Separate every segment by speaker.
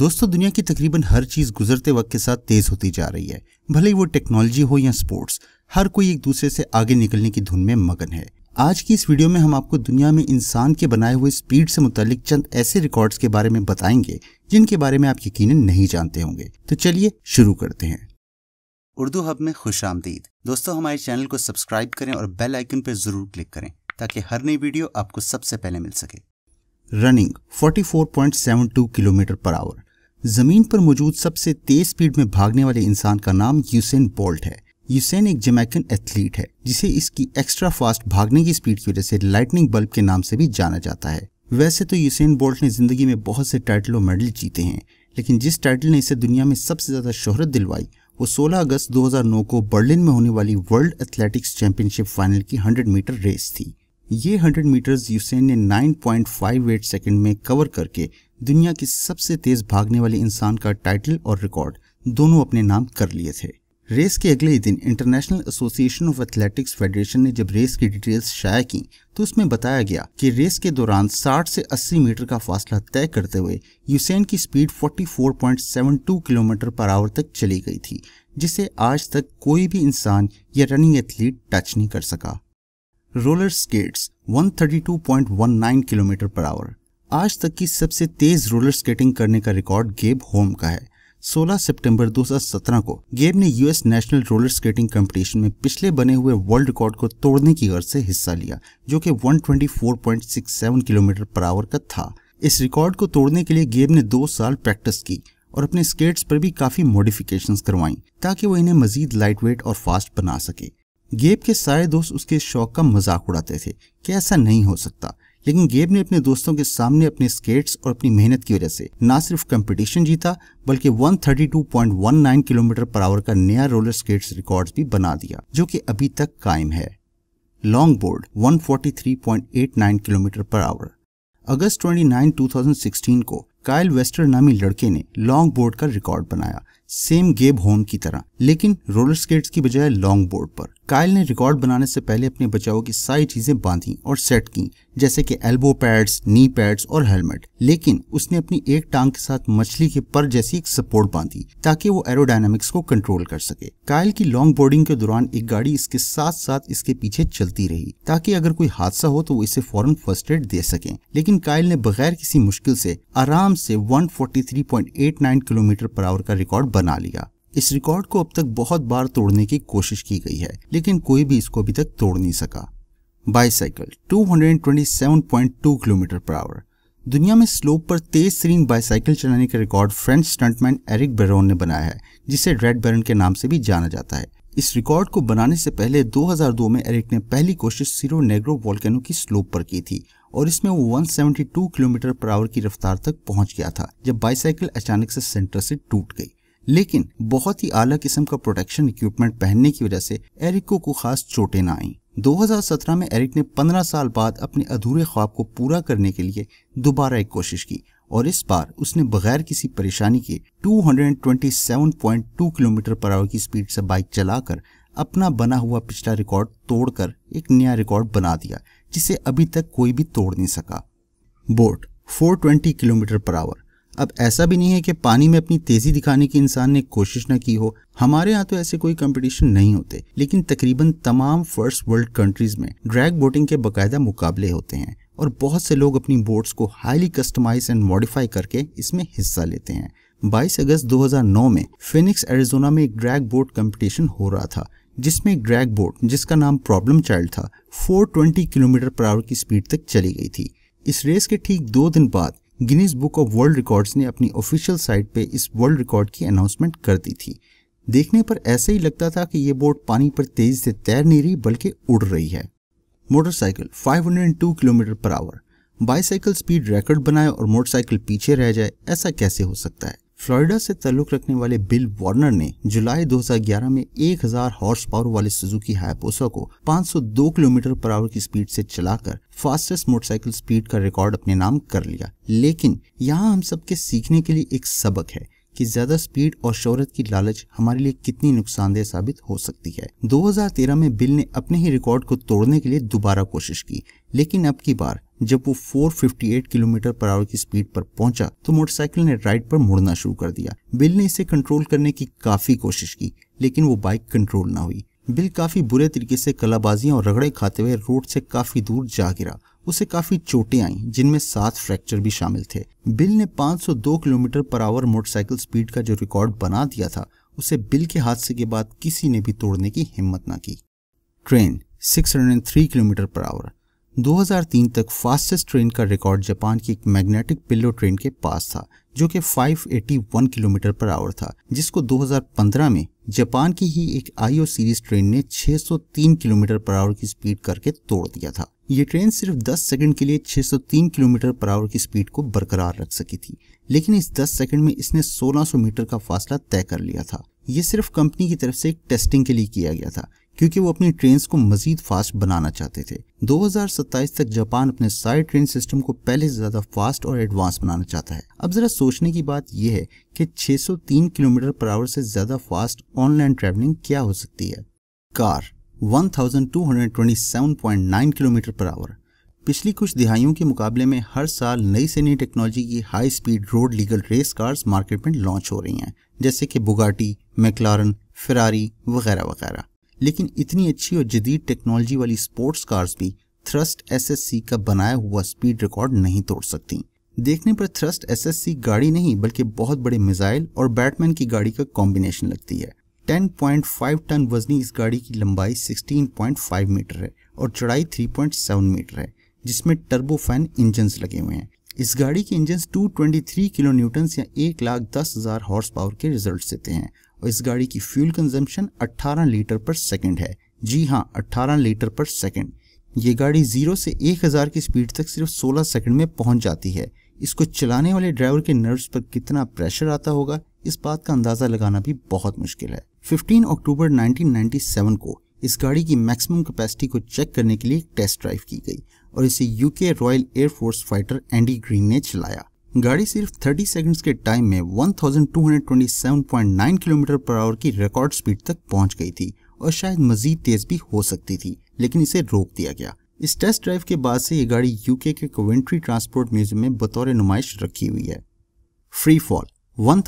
Speaker 1: दोस्तों दुनिया की तकरीबन हर चीज गुजरते वक्त के साथ तेज होती जा रही है भले ही वो टेक्नोलॉजी हो या स्पोर्ट्स हर कोई एक दूसरे से आगे निकलने की धुन में मगन है आज की इस वीडियो में हम आपको दुनिया में इंसान के बनाए हुए स्पीड से मुतालिक चंद ऐसे रिकॉर्ड्स के बारे में बताएंगे जिनके बारे में आप यकीन नहीं जानते होंगे तो चलिए शुरू करते हैं उर्दू हब में खुश आमदीद दोस्तों हमारे चैनल को सब्सक्राइब करें और बेल आइकन पर जरूर क्लिक करें ताकि हर नई वीडियो आपको सबसे पहले मिल सके रनिंग 44.72 किलोमीटर पर आवर जमीन पर मौजूद सबसे तेज स्पीड में भागने वाले इंसान का नाम यूसेन बोल्ट है यूसेन एक जमैकन एथलीट है जिसे इसकी एक्स्ट्रा फास्ट भागने की स्पीड की वजह से लाइटनिंग बल्ब के नाम से भी जाना जाता है वैसे तो यूसेन बोल्ट ने जिंदगी में बहुत से टाइटल और मेडल जीते हैं लेकिन जिस टाइटल ने इसे दुनिया में सबसे ज़्यादा शोहरत दिलवाई वो 16 अगस्त 2009 को बर्लिन में होने वाली वर्ल्ड एथलेटिक्स चैंपियनशिप फाइनल की 100 मीटर रेस थी ये 100 मीटर्स यूसेन ने 9.58 सेकंड में कवर करके दुनिया के सबसे तेज भागने वाले इंसान का टाइटल और रिकॉर्ड दोनों अपने नाम कर लिए थे रेस के अगले ही दिन International Association of Athletics Federation ने जब रेस की डिटेल्स शाया की तो उसमें बताया गया कि रेस के दौरान 60 से 80 मीटर का फासला तय करते हुए यूसेन की स्पीड 44.72 किलोमीटर पर आवर तक चली गई थी जिसे आज तक कोई भी इंसान या रनिंग एथलीट टच नहीं कर सका roller skates 132.19 kilometre per hour आज तक की सबसे तेज रोलर स्केटिंग करने का रिकॉर्ड गेब होम का है 16 सितंबर 2017 को गेब ने US national roller skating competition में पिछले बने हुए वर्ल्ड रिकॉर्ड को तोड़ने की गर्ज से हिस्सा लिया जो कि 124.67 किलोमीटर पर आवर का था इस रिकॉर्ड को तोड़ने के लिए गेब ने दो साल प्रैक्टिस की और अपने स्केट्स पर भी काफी मॉडिफिकेशंस करवाई ताकि वो इन्हें मजीद लाइटवेट और फास्ट बना सके गेब के सारे दोस्त उसके शौक का मजाक उड़ाते थे कि ऐसा नहीं हो सकता लेकिन गेब ने अपने दोस्तों के सामने अपने स्केट्स और अपनी मेहनत की वजह से न सिर्फ कंपटीशन जीता बल्कि 132.19 किलोमीटर पर आवर का नया रोलर स्केट्स रिकॉर्ड भी बना दिया जो कि अभी तक कायम है longboard 143.89 kilometre per hour अगस्त 29, 2016 को कायल वेस्टर नामी लड़के ने लॉन्ग बोर्ड का रिकॉर्ड बनाया सेम गेब होम की तरह लेकिन रोलर स्केट्स की बजाय लॉन्ग बोर्ड पर काइल ने रिकॉर्ड बनाने से पहले अपने बचाव की सारी चीजें बांधी और सेट की जैसे कि एल्बो पैड्स नी पैड्स और हेलमेट लेकिन उसने अपनी एक टांग के साथ मछली के पर जैसी एक सपोर्ट बांधी ताकि वो एरोडायनामिक्स को कंट्रोल कर सके काइल की लॉन्ग बोर्डिंग के दौरान एक गाड़ी इसके साथ साथ इसके पीछे चलती रही ताकि अगर कोई हादसा हो तो वो इसे फौरन फर्स्ट एड दे सके लेकिन काइल ने बगैर किसी मुश्किल से आराम से वन किलोमीटर पर आवर का रिकॉर्ड बना लिया इस रिकॉर्ड को अब तक बहुत बार तोड़ने की कोशिश की गई है लेकिन कोई भी इसको अभी तक तोड़ नहीं सका बाईसाइकिल 227.2 किलोमीटर पर आवर दुनिया में स्लोप पर तेज तरीन बाईसाइकिल चलाने का record French stuntman Eric Barone ने बनाया है जिसे रेड बेरन के नाम से भी जाना जाता है इस रिकॉर्ड को बनाने से पहले 2002 में एरिक ने पहली कोशिश सिरो नेग्रो वॉल्केनो की स्लोप पर की थी और इसमें वो 172 किलोमीटर पर आवर की रफ्तार तक पहुंच गया था जब बाईसाइकिल अचानक से सेंटर से टूट गई लेकिन बहुत ही आला किस्म का प्रोटेक्शन इक्विपमेंट पहनने की वजह से एरिको को खास चोटें ना आई 2017 में एरिक ने 15 साल बाद अपने अधूरे ख्वाब को पूरा करने के लिए दोबारा एक कोशिश की और इस बार उसने बगैर किसी परेशानी के 227.2 किलोमीटर पर आवर की स्पीड से बाइक चलाकर अपना बना हुआ पिछला रिकॉर्ड तोड़कर एक नया रिकॉर्ड बना दिया जिसे अभी तक कोई भी तोड़ नहीं सका बोट 420 किलोमीटर पर आवर अब ऐसा भी नहीं है कि पानी में अपनी तेजी दिखाने की इंसान ने कोशिश ना की हो हमारे यहाँ तो ऐसे कोई कंपटीशन नहीं होते लेकिन तकरीबन तमाम फर्स्ट वर्ल्ड कंट्रीज में ड्रैग बोटिंग के बाकायदा मुकाबले होते हैं और बहुत से लोग अपनी बोट्स को हाईली कस्टमाइज एंड मॉडिफाई करके इसमें हिस्सा लेते हैं 22 अगस्त 2009 में फिनिक्स एरिजोना में एक ड्रैग बोट कंपटीशन हो रहा था जिसमें एक ड्रैग बोट जिसका नाम प्रॉब्लम चाइल्ड था 420 किलोमीटर पर आवर की स्पीड तक चली गई थी इस रेस के ठीक दो दिन बाद Guinness Book of World Records ने अपनी ऑफिशियल साइट पे इस वर्ल्ड रिकॉर्ड की अनाउंसमेंट कर दी थी देखने पर ऐसे ही लगता था कि यह बोट पानी पर तेजी से तैर नहीं रही बल्कि उड़ रही है motorcycle 502 kilometre per hour bicycle speed record बनाए और मोटरसाइकिल पीछे रह जाए ऐसा कैसे हो सकता है फ्लोरिडा से ताल्लुक रखने वाले बिल वार्नर ने जुलाई 2011 में 1000 हॉर्स पावर वाले सुजुकी हायापोसा को 502 किलोमीटर पर आवर की स्पीड से चलाकर फास्टेस्ट मोटरसाइकिल स्पीड का रिकॉर्ड अपने नाम कर लिया लेकिन यहाँ हम सबके सीखने के लिए एक सबक है कि ज्यादा स्पीड और शोहरत की लालच हमारे लिए कितनी नुकसानदेह साबित हो सकती है 2013 में बिल ने अपने ही रिकॉर्ड को तोड़ने के लिए दोबारा कोशिश की लेकिन अब की बार जब वो 458 किलोमीटर पर आवर की स्पीड पर पहुंचा तो मोटरसाइकिल ने राइट पर मुड़ना शुरू कर दिया बिल ने इसे कंट्रोल करने की काफी कोशिश की लेकिन वो बाइक कंट्रोल ना हुई बिल काफी बुरे तरीके से कलाबाजियां और रगड़े खाते हुए रोड से काफी दूर जा गिरा उसे काफी चोटें आईं जिनमें सात फ्रैक्चर भी शामिल थे बिल ने 502 kilometre per our motorcycle speed का जो रिकॉर्ड बना दिया था उसे बिल के हादसे के बाद किसी ने भी तोड़ने की हिम्मत ना की ट्रेन 603 किलोमीटर पर आवर 2003 तक फास्टेस्ट ट्रेन का रिकॉर्ड जापान की एक मैग्नेटिक पिल्लो ट्रेन के पास था जो कि 581 किलोमीटर पर आवर था जिसको 2015 में जापान की ही एक आईओ सीरीज ट्रेन ने 603 किलोमीटर पर आवर की स्पीड करके तोड़ दिया था ये ट्रेन सिर्फ 10 सेकंड के लिए 603 किलोमीटर पर आवर की स्पीड को बरकरार रख सकी थी लेकिन इस 10 सेकंड में इसने 1600 मीटर का फासला तय कर लिया था ये सिर्फ कंपनी की तरफ से एक टेस्टिंग के लिए किया गया था क्योंकि वो अपनी ट्रेन को मजीद फास्ट बनाना चाहते थे 2027 तक जापान अपने सारे ट्रेन सिस्टम को पहले से ज्यादा फास्ट और एडवांस बनाना चाहता है अब जरा सोचने की बात यह है कि 603 किलोमीटर पर आवर से ज्यादा फास्ट ऑनलाइन ट्रेवलिंग क्या हो सकती है कार 1227.9 किलोमीटर पर आवर पिछली कुछ दिहाइयों के मुकाबले में हर साल नई से नई टेक्नोलॉजी की high speed road legal race cars market में लॉन्च हो रही हैं जैसे कि बुगाटी मेकलारन फिरारी वगैरह वगैरह लेकिन इतनी अच्छी और जदीद टेक्नोलॉजी वाली स्पोर्ट्स कार्स भी थ्रस्ट एसएससी का बनाया हुआ स्पीड रिकॉर्ड नहीं तोड़ सकती देखने पर थ्रस्ट एसएससी गाड़ी नहीं बल्कि बहुत बड़े मिसाइल और बैटमैन की गाड़ी का कॉम्बिनेशन लगती है 10.5 टन वजनी इस गाड़ी की लंबाई 16.5 मीटर है और चौड़ाई 3.7 मीटर है जिसमें टर्बो फैन इंजन लगे हुए हैं इस गाड़ी के इंजन 223 किलो न्यूटन या एक लाख दस हज़ार हॉर्स पावर के रिजल्ट देते हैं और इस गाड़ी की fuel consumption 18 litre per second है जी हाँ 18 लीटर पर सेकंड ये गाड़ी जीरो से 1000 की स्पीड तक सिर्फ 16 सेकंड में पहुंच जाती है इसको चलाने वाले ड्राइवर के नर्व्स पर कितना प्रेशर आता होगा इस बात का अंदाज़ा लगाना भी बहुत मुश्किल है 15 अक्टूबर 1997 को इस गाड़ी की मैक्सिमम कैपेसिटी को चेक करने के लिए एक टेस्ट ड्राइव की गई और इसे UK Royal Air Force fighter Andy Green ने चलाया गाड़ी सिर्फ 30 सेकंड्स के टाइम में 1227.9 किलोमीटर पर आवर की रिकॉर्ड स्पीड तक पहुंच गई थी और शायद मजीद तेज भी हो सकती थी लेकिन इसे रोक दिया गया इस टेस्ट ड्राइव के बाद से ये गाड़ी यूके के कोवेंट्री ट्रांसपोर्ट म्यूजियम में बतौर नुमाइश रखी हुई है free fall one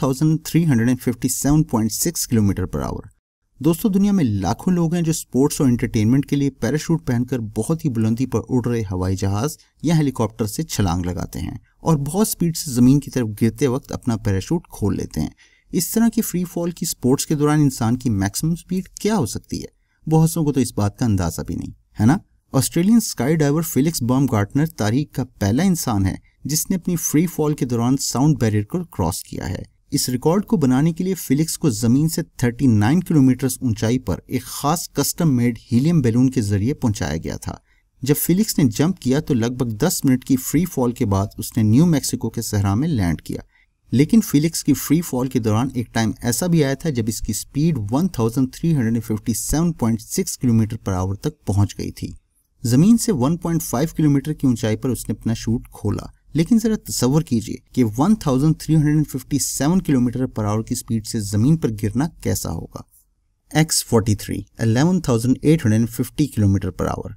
Speaker 1: kilometre per hour दोस्तों दुनिया में लाखों लोग हैं जो स्पोर्ट्स और एंटरटेनमेंट के लिए पैराशूट पहनकर बहुत ही बुलंदी पर उड़ रहे हवाई जहाज या हेलीकॉप्टर से छलांग लगाते हैं और बहुत स्पीड से ज़मीन की तरफ गिरते वक्त अपना पैराशूट खोल लेते हैं इस तरह की फ्री फॉल की स्पोर्ट्स के दौरान इंसान की मैक्सिमम स्पीड क्या हो सकती है बहुत को तो इस बात का अंदाजा भी नहीं है ना Australian skydiver Felix Baumgartner तारीख का पहला इंसान है जिसने अपनी फ्री फॉल के दौरान साउंड बैरियर को क्रॉस किया है इस रिकॉर्ड को बनाने के लिए फिलिक्स को जमीन से 39 किलोमीटर ऊंचाई पर एक खास कस्टम मेड हीलियम बैलून के जरिए पहुंचाया गया था जब फिलिक्स ने जंप किया तो लगभग 10 मिनट की फ्री फॉल के बाद उसने न्यू मैक्सिको के सहरा में लैंड किया लेकिन फिलिक्स की फ्री फॉल के दौरान एक टाइम ऐसा भी आया था जब इसकी स्पीड 1357.6 किलोमीटर पर आवर तक पहुंच गई थी जमीन से 1.5 किलोमीटर की ऊंचाई पर उसने अपना शूट खोला लेकिन ज़रा तस्वर कीजिए कि 1357 किलोमीटर पर आवर की स्पीड से ज़मीन पर गिरना कैसा होगा X forty kilometre per hour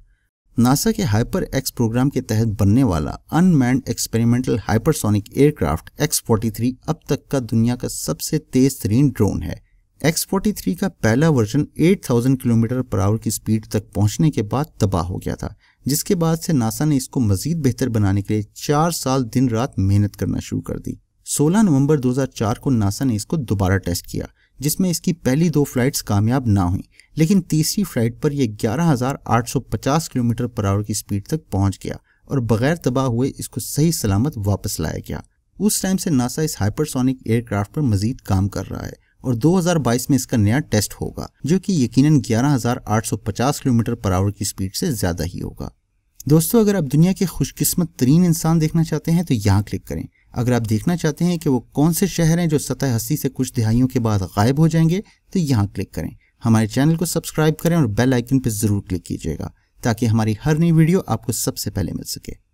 Speaker 1: NASA के हाइपर एक्स प्रोग्राम के तहत बनने वाला unmanned experimental hypersonic aircraft X forty अब तक का दुनिया का सबसे तेज तरीन ड्रोन है एक्स फोर्टी का पहला वर्जन 8000 किलोमीटर पर आवर की स्पीड तक पहुंचने के बाद तबाह हो गया था जिसके बाद से नासा ने इसको मजीद बेहतर बनाने के लिए चार साल दिन रात मेहनत करना शुरू कर दी 16 नवंबर 2004 को नासा ने इसको दोबारा टेस्ट किया जिसमें इसकी पहली दो फ्लाइट्स कामयाब ना हुई लेकिन तीसरी फ्लाइट पर यह 11,850 किलोमीटर पर आवर की स्पीड तक पहुंच गया और बगैर तबाह हुए इसको सही सलामत वापस लाया गया उस टाइम से नासा इस हाइपरसोनिक एयरक्राफ्ट पर मजीद काम कर रहा है और 2022 में इसका नया टेस्ट होगा जो कि यकीनन 11,850 किलोमीटर पर आवर की स्पीड से ज़्यादा ही होगा दोस्तों अगर आप दुनिया के खुशकिस्मत तरीन इंसान देखना चाहते हैं तो यहाँ क्लिक करें अगर आप देखना चाहते हैं कि वो कौन से शहर हैं जो सतह हस्ती से कुछ दिहाइयों के बाद गायब हो जाएंगे तो यहाँ क्लिक करें हमारे चैनल को सब्सक्राइब करें और बेल आइकन पर ज़रूर क्लिक कीजिएगा ताकि हमारी हर नई वीडियो आपको सबसे पहले मिल सके